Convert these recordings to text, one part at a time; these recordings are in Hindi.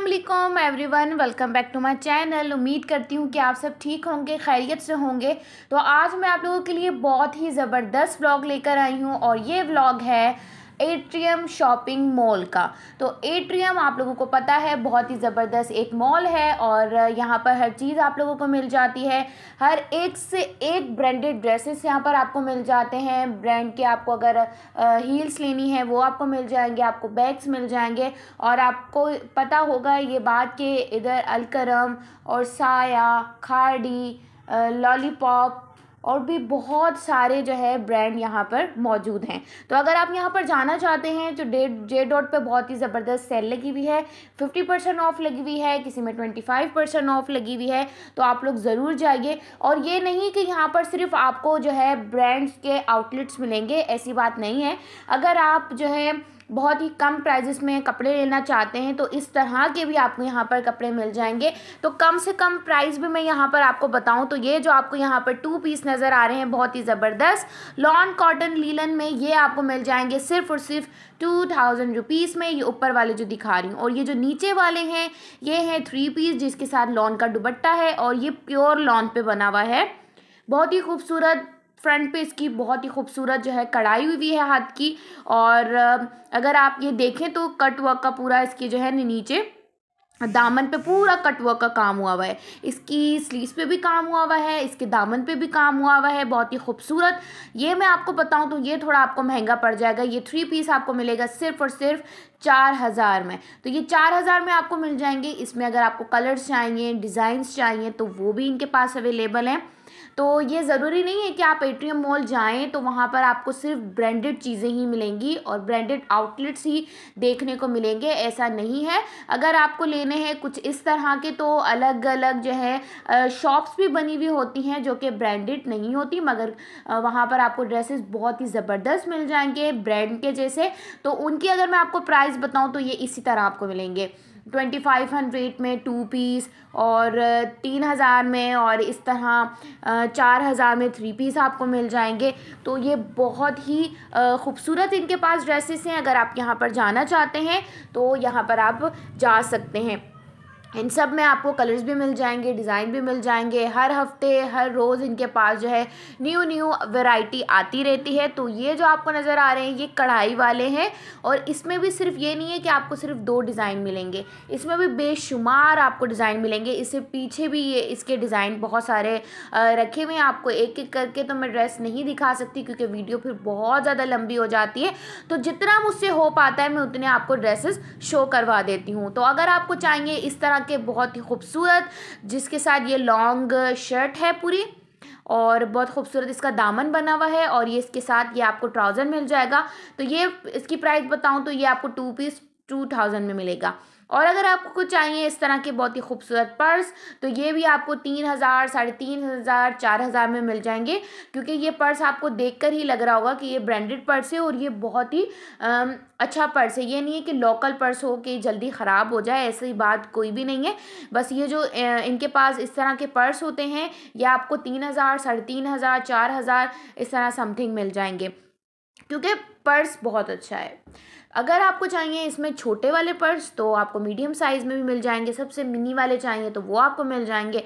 Aslam everyone welcome back to my channel उम्मीद करती हूँ कि आप सब ठीक होंगे खैरियत से होंगे तो आज मैं आप लोगों के लिए बहुत ही ज़बरदस्त ब्लॉग लेकर आई हूँ और ये ब्लॉग है एट्रियम शॉपिंग मॉल का तो एट्रियम आप लोगों को पता है बहुत ही ज़बरदस्त एक मॉल है और यहाँ पर हर चीज़ आप लोगों को मिल जाती है हर एक से एक ब्रांडेड ड्रेसेस यहाँ पर आपको मिल जाते हैं ब्रांड के आपको अगर हील्स लेनी है वो आपको मिल जाएंगे आपको बैग्स मिल जाएंगे और आपको पता होगा ये बात कि इधर अलकरम और साया खाड़ी लॉलीपॉप और भी बहुत सारे जो है ब्रांड यहाँ पर मौजूद हैं तो अगर आप यहाँ पर जाना चाहते हैं तो डे जे डॉट पर बहुत ही ज़बरदस्त सेल लगी हुई है फिफ्टी परसेंट ऑफ लगी हुई है किसी में ट्वेंटी फाइव परसेंट ऑफ लगी हुई है तो आप लोग ज़रूर जाइए और ये नहीं कि यहाँ पर सिर्फ आपको जो है ब्रांड्स के आउटलेट्स मिलेंगे ऐसी बात नहीं है अगर आप जो है बहुत ही कम प्राइजेस में कपड़े लेना चाहते हैं तो इस तरह के भी आपको यहाँ पर कपड़े मिल जाएंगे तो कम से कम प्राइस भी मैं यहाँ पर आपको बताऊँ तो ये जो आपको यहाँ पर टू पीस नज़र आ रहे हैं बहुत ही ज़बरदस्त लॉन कॉटन लीलन में ये आपको मिल जाएंगे सिर्फ और सिर्फ टू थाउजेंड रुपीज़ में ये ऊपर वाले जो दिखा रही हूँ और ये जो नीचे वाले हैं ये हैं थ्री पीस जिसके साथ लॉन का दुबट्टा है और ये प्योर लॉन पे बना हुआ है बहुत ही खूबसूरत फ्रंट पे इसकी बहुत ही खूबसूरत जो है कढ़ाई हुई है हाथ की और अगर आप ये देखें तो कट वर्क का पूरा इसके जो है नीचे दामन पे पूरा वर्क का काम हुआ हुआ है इसकी स्लीव्स पे भी काम हुआ हुआ है इसके दामन पे भी काम हुआ हुआ है बहुत ही खूबसूरत ये मैं आपको बताऊं तो ये थोड़ा आपको महंगा पड़ जाएगा ये थ्री पीस आपको मिलेगा सिर्फ और सिर्फ चार हज़ार में तो ये चार हज़ार में आपको मिल जाएंगे इसमें अगर आपको कलर्स चाहिए डिज़ाइंस चाहिए तो वो भी इनके पास अवेलेबल हैं तो ये ज़रूरी नहीं है कि आप एट्रियम मॉल जाएं तो वहाँ पर आपको सिर्फ ब्रांडेड चीज़ें ही मिलेंगी और ब्रांडेड आउटलेट्स ही देखने को मिलेंगे ऐसा नहीं है अगर आपको लेने हैं कुछ इस तरह के तो अलग अलग जो है शॉप्स भी बनी हुई होती हैं जो कि ब्रांडेड नहीं होती मगर वहाँ पर आपको ड्रेसेस बहुत ही ज़बरदस्त मिल जाएंगे ब्रांड के जैसे तो उनकी अगर मैं आपको प्राइस बताऊँ तो ये इसी तरह आपको मिलेंगे ट्वेंटी फाइव हंड्रेड में टू पीस और तीन हज़ार में और इस तरह चार हज़ार में थ्री पीस आपको मिल जाएंगे तो ये बहुत ही खूबसूरत इनके पास ड्रेसेस हैं अगर आप यहाँ पर जाना चाहते हैं तो यहाँ पर आप जा सकते हैं इन सब में आपको कलर्स भी मिल जाएंगे डिज़ाइन भी मिल जाएंगे हर हफ्ते हर रोज़ इनके पास जो है न्यू न्यू वैरायटी आती रहती है तो ये जो आपको नज़र आ रहे हैं ये कढ़ाई वाले हैं और इसमें भी सिर्फ ये नहीं है कि आपको सिर्फ दो डिज़ाइन मिलेंगे इसमें भी बेशुमार आपको डिज़ाइन मिलेंगे इससे पीछे भी ये इसके डिज़ाइन बहुत सारे रखे हुए हैं आपको एक एक करके तो मैं ड्रेस नहीं दिखा सकती क्योंकि वीडियो फिर बहुत ज़्यादा लंबी हो जाती है तो जितना मुझसे हो पाता है मैं उतने आपको ड्रेसेस शो करवा देती हूँ तो अगर आपको चाहिए इस तरह यहाँ के बहुत ही खूबसूरत जिसके साथ ये लॉन्ग शर्ट है पूरी और बहुत खूबसूरत इसका दामन बना हुआ है और ये इसके साथ ये आपको ट्राउज़र मिल जाएगा तो ये इसकी प्राइस बताऊँ तो ये आपको टू पीस टू थाउजेंड में मिलेगा और अगर आपको कुछ चाहिए इस तरह के बहुत ही खूबसूरत पर्स तो ये भी आपको तीन हज़ार साढ़े तीन हज़ार चार हज़ार में मिल जाएंगे क्योंकि ये पर्स आपको देखकर ही लग रहा होगा कि ये ब्रांडेड पर्स है और ये बहुत ही आ, अच्छा पर्स है ये नहीं है कि लोकल पर्स हो कि जल्दी ख़राब हो जाए ऐसी बात कोई भी नहीं है बस ये जो इनके पास इस तरह के पर्स होते हैं ये आपको तीन हज़ार साढ़े तीन हज़ार चार हज़ार इस तरह समथिंग मिल जाएंगे क्योंकि पर्स बहुत अच्छा है अगर आपको चाहिए इसमें छोटे वाले पर्स तो आपको मीडियम साइज़ में भी मिल जाएंगे सबसे मिनी वाले चाहिए तो वो आपको मिल जाएंगे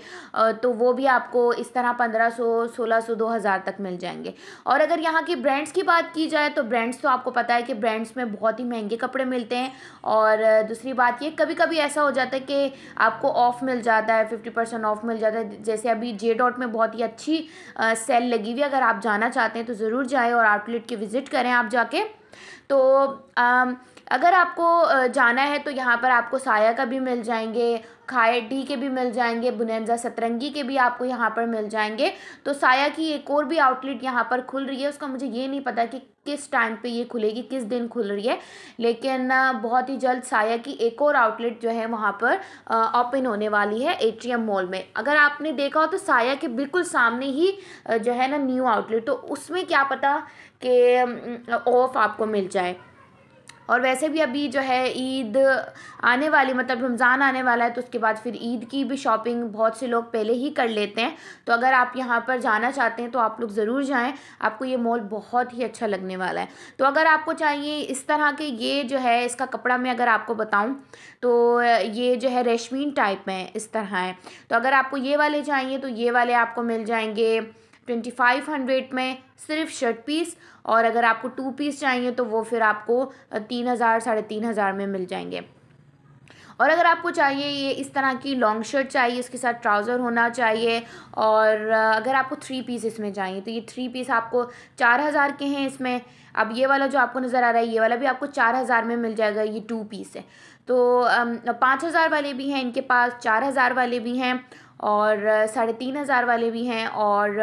तो वो भी आपको इस तरह पंद्रह सौ सोलह सौ दो हज़ार तक मिल जाएंगे और अगर यहाँ की ब्रांड्स की बात की जाए तो ब्रांड्स तो आपको पता है कि ब्रांड्स में बहुत ही महंगे कपड़े मिलते हैं और दूसरी बात ये कभी कभी ऐसा हो जाता है कि आपको ऑफ़ मिल जाता है फिफ्टी परसेंट ऑफ़ मिल जाता है जैसे अभी जे डॉट में बहुत ही अच्छी सेल लगी हुई अगर आप जाना चाहते हैं तो ज़रूर जाएँ और आउटलेट की विज़िट करें आप जा जाके तो अगर आपको जाना है तो यहाँ पर आपको साया का भी मिल जाएंगे खाए डी के भी मिल जाएंगे बुनैजा सतरंगी के भी आपको यहाँ पर मिल जाएंगे तो साया की एक और भी आउटलेट यहाँ पर खुल रही है उसका मुझे ये नहीं पता कि किस टाइम पे ये खुलेगी किस दिन खुल रही है लेकिन बहुत ही जल्द साया की एक और आउटलेट जो है वहाँ पर ओपन होने वाली है एटीएम मॉल में अगर आपने देखा हो तो साया के बिल्कुल सामने ही जो है ना न्यू आउटलेट तो उसमें क्या पता कि ऑफ आपको मिल जाए और वैसे भी अभी जो है ईद आने वाली मतलब रमज़ान आने वाला है तो उसके बाद फिर ईद की भी शॉपिंग बहुत से लोग पहले ही कर लेते हैं तो अगर आप यहाँ पर जाना चाहते हैं तो आप लोग ज़रूर जाएँ आपको ये मॉल बहुत ही अच्छा लगने वाला है तो अगर आपको चाहिए इस तरह के ये जो है इसका कपड़ा मैं अगर आपको बताऊँ तो ये जो है रेशमीन टाइप में इस तरह है तो अगर आपको ये वाले चाहिए तो ये वाले आपको मिल जाएंगे ट्वेंटी फाइव हंड्रेड में सिर्फ शर्ट पीस और अगर आपको टू पीस चाहिए तो वो फिर आपको तीन हज़ार साढ़े तीन हज़ार में मिल जाएंगे और अगर आपको चाहिए ये इस तरह की लॉन्ग शर्ट चाहिए इसके साथ ट्राउज़र होना चाहिए और अगर आपको थ्री पीस इसमें चाहिए तो ये थ्री पीस आपको चार हज़ार के हैं इसमें अब ये वाला जो आपको नज़र आ रहा है ये वाला भी आपको चार हज़ार में मिल जाएगा ये टू पीस है तो पाँच हज़ार वाले भी हैं इनके पास चार हज़ार वाले भी हैं और साढ़े तीन हज़ार वाले भी हैं और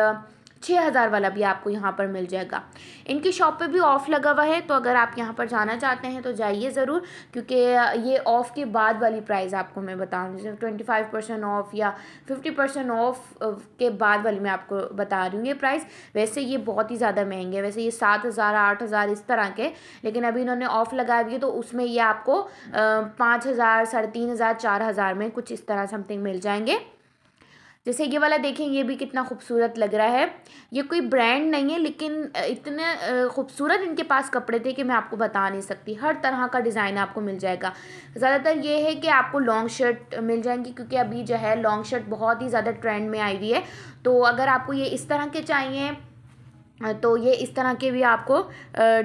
छः हज़ार वाला भी आपको यहाँ पर मिल जाएगा इनकी शॉप पे भी ऑफ़ लगा हुआ है तो अगर आप यहाँ पर जाना चाहते हैं तो जाइए ज़रूर क्योंकि ये ऑफ़ के बाद वाली प्राइस आपको मैं बता रही हूँ ट्वेंटी फाइव परसेंट ऑफ़ या फिफ्टी परसेंट ऑफ़ के बाद वाली मैं आपको बता रही हूँ ये प्राइस वैसे ये बहुत ही ज़्यादा महंगे हैं वैसे ये सात हज़ार आठ हज़ार इस तरह के लेकिन अभी इन्होंने ऑफ़ लगा हुई है तो उसमें ये आपको पाँच हज़ार साढ़े तीन हज़ार चार हज़ार में कुछ इस तरह समथिंग मिल जाएंगे जैसे ये वाला देखें ये भी कितना खूबसूरत लग रहा है ये कोई ब्रांड नहीं है लेकिन इतने खूबसूरत इनके पास कपड़े थे कि मैं आपको बता नहीं सकती हर तरह का डिज़ाइन आपको मिल जाएगा ज़्यादातर ये है कि आपको लॉन्ग शर्ट मिल जाएंगी क्योंकि अभी जो है लॉन्ग शर्ट बहुत ही ज़्यादा ट्रेंड में आई हुई है तो अगर आपको ये इस तरह के चाहिए तो ये इस तरह के भी आपको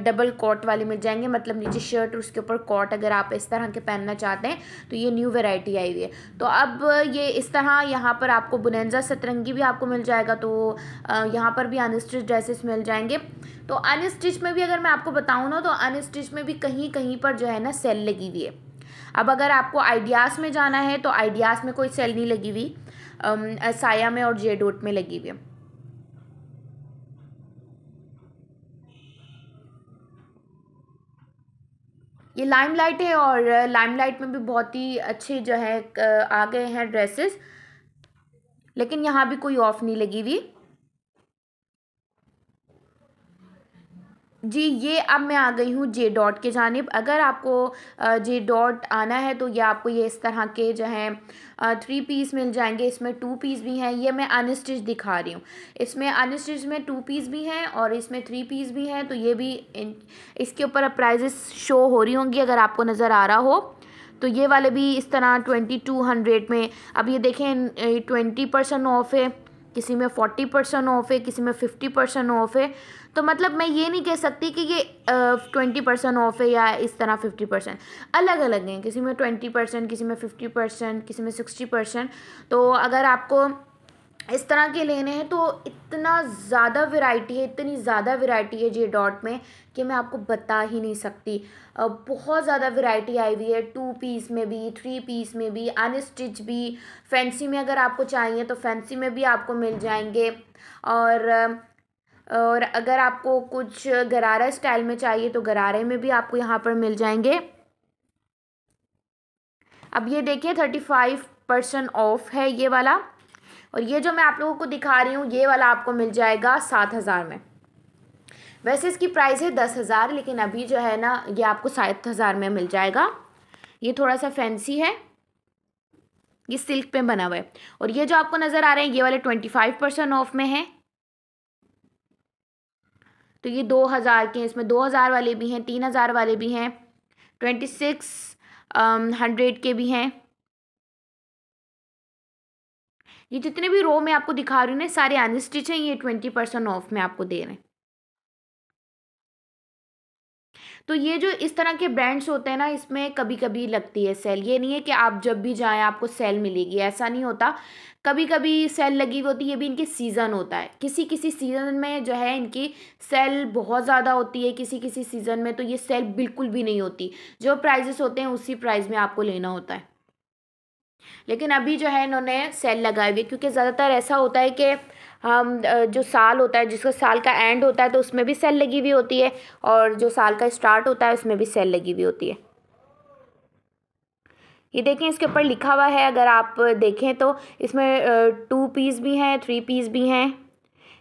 डबल कॉट वाले मिल जाएंगे मतलब नीचे शर्ट और उसके ऊपर कॉट अगर आप इस तरह के पहनना चाहते हैं तो ये न्यू वैरायटी आई हुई है तो अब ये इस तरह यहाँ पर आपको बुनैजा सतरंगी भी आपको मिल जाएगा तो यहाँ पर भी अनस्टिच ड्रेसेस मिल जाएंगे तो अनस्टिच में भी अगर मैं आपको बताऊँ ना तो अनस्टिच में भी कहीं कहीं पर जो है ना सेल लगी हुई है अब अगर आपको आइडियाज़ में जाना है तो आइडियाज़ में कोई सेल नहीं लगी हुई साया में और जे डोट में लगी हुई है ये लाइमलाइट है और लाइमलाइट में भी बहुत ही अच्छे जो है आ गए हैं ड्रेसेस लेकिन यहाँ भी कोई ऑफ नहीं लगी हुई जी ये अब मैं आ गई हूँ जे डॉट के जानब अगर आपको जे डॉट आना है तो ये आपको ये इस तरह के जो हैं थ्री पीस मिल जाएंगे इसमें टू पीस भी हैं ये मैं अनस्टिच दिखा रही हूँ इसमें अनस्टिच में टू पीस भी हैं और इसमें थ्री पीस भी हैं तो ये भी इसके ऊपर अब प्राइजेस शो हो रही होंगी अगर आपको नज़र आ रहा हो तो ये वाले भी इस तरह ट्वेंटी टू हंड्रेड में अब ये देखें ट्वेंटी परसेंट ऑफ है किसी में फोर्टी परसेंट ऑफ़ है किसी में फिफ्टी परसेंट ऑफ़ है तो मतलब मैं ये नहीं कह सकती कि ये ट्वेंटी परसेंट ऑफ़ है या इस तरह फिफ्टी परसेंट अलग अलग हैं किसी में ट्वेंटी परसेंट किसी में फिफ्टी परसेंट किसी में सिक्सटी परसेंट तो अगर आपको इस तरह के लेने हैं तो इतना ज़्यादा वैरायटी है इतनी ज़्यादा वैरायटी है जे डॉट में कि मैं आपको बता ही नहीं सकती बहुत ज़्यादा वैरायटी आई हुई है टू पीस में भी थ्री पीस में भी अनस्टिच भी फैंसी में अगर आपको चाहिए तो फैंसी में भी आपको मिल जाएंगे और और अगर आपको कुछ गरारा स्टाइल में चाहिए तो गरारे में भी आपको यहाँ पर मिल जाएंगे अब ये देखिए थर्टी फाइव परसेंट ऑफ है ये वाला और ये जो मैं आप लोगों को दिखा रही हूँ ये वाला आपको मिल जाएगा सात हज़ार में वैसे इसकी प्राइस है दस हज़ार लेकिन अभी जो है ना ये आपको सात हज़ार में मिल जाएगा ये थोड़ा सा फैंसी है ये सिल्क पे बना हुआ है और ये जो आपको नज़र आ रहे हैं ये वाले ट्वेंटी फाइव परसेंट ऑफ में है तो ये दो हज़ार के इसमें दो हज़ार वाले भी हैं तीन हज़ार वाले भी हैं ट्वेंटी सिक्स हंड्रेड के भी हैं ये जितने भी रो में आपको दिखा रही हूँ ना सारे अनस्टिच हैं ये ट्वेंटी परसेंट ऑफ में आपको दे रहे हैं तो ये जो इस तरह के ब्रांड्स होते हैं ना इसमें कभी कभी लगती है सेल ये नहीं है कि आप जब भी जाएं आपको सेल मिलेगी ऐसा नहीं होता कभी कभी सेल लगी हुई होती है ये भी इनके सीज़न होता है किसी किसी सीज़न में जो है इनकी सेल बहुत ज़्यादा होती है किसी किसी सीज़न में तो ये सेल बिल्कुल भी नहीं होती जो प्राइजेस होते हैं उसी प्राइज में आपको लेना होता है लेकिन अभी जो है इन्होंने सेल लगाए है क्योंकि ज़्यादातर ऐसा होता है कि हम जो साल होता है जिसका साल का एंड होता है तो उसमें भी सेल लगी हुई होती है और जो साल का स्टार्ट होता है उसमें भी सेल लगी हुई होती है ये देखें इसके ऊपर लिखा हुआ है अगर आप देखें तो इसमें टू पीस भी हैं थ्री पीस भी हैं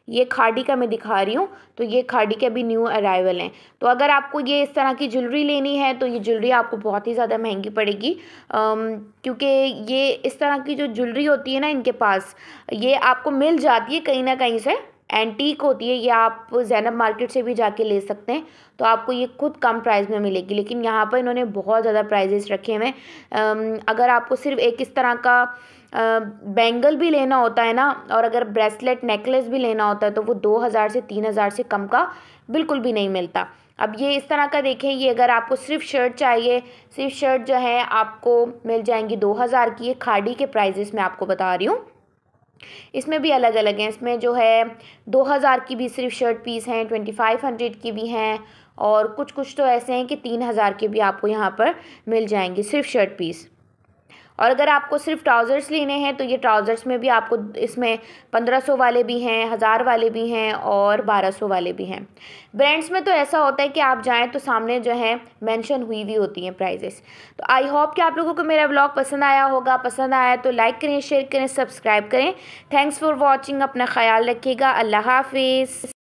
ये खाड़ी का मैं दिखा रही हूँ तो ये खाड़ी के अभी न्यू अराइवल हैं तो अगर आपको ये इस तरह की ज्वेलरी लेनी है तो ये ज्वेलरी आपको बहुत ही ज़्यादा महंगी पड़ेगी क्योंकि ये इस तरह की जो ज्वेलरी होती है ना इनके पास ये आपको मिल जाती है कहीं ना कहीं से एंटीक होती है या आप जैनब मार्केट से भी जाके ले सकते हैं तो आपको ये खुद कम प्राइस में मिलेगी लेकिन यहाँ पर इन्होंने बहुत ज़्यादा प्राइजेस रखे हुए हैं अगर आपको सिर्फ एक इस तरह का बैंगल भी लेना होता है ना और अगर ब्रेसलेट नेकलेस भी लेना होता है तो वो दो हज़ार से तीन हज़ार से कम का बिल्कुल भी नहीं मिलता अब ये इस तरह का देखें ये अगर आपको सिर्फ शर्ट चाहिए सिर्फ शर्ट जो है आपको मिल जाएंगी दो हज़ार की ये खाड़ी के प्राइजेस में आपको बता रही हूँ इसमें भी अलग अलग हैं इसमें जो है दो हज़ार की भी सिर्फ शर्ट पीस हैं ट्वेंटी फाइव हंड्रेड की भी हैं और कुछ कुछ तो ऐसे हैं कि तीन हज़ार के भी आपको यहाँ पर मिल जाएंगे सिर्फ शर्ट पीस और अगर आपको सिर्फ ट्राउज़र्स लेने हैं तो ये ट्राउज़र्स में भी आपको इसमें पंद्रह सौ वाले भी हैं हज़ार वाले भी हैं और बारह सौ वाले भी हैं ब्रांड्स में तो ऐसा होता है कि आप जाएँ तो सामने जो है मेंशन हुई हुई होती हैं प्राइजेस तो आई होप कि आप लोगों को मेरा ब्लॉग पसंद आया होगा पसंद आया तो लाइक करें शेयर करें सब्सक्राइब करें थैंक्स फॉर वॉचिंग अपना ख्याल रखिएगा अल्लाह हाफिज़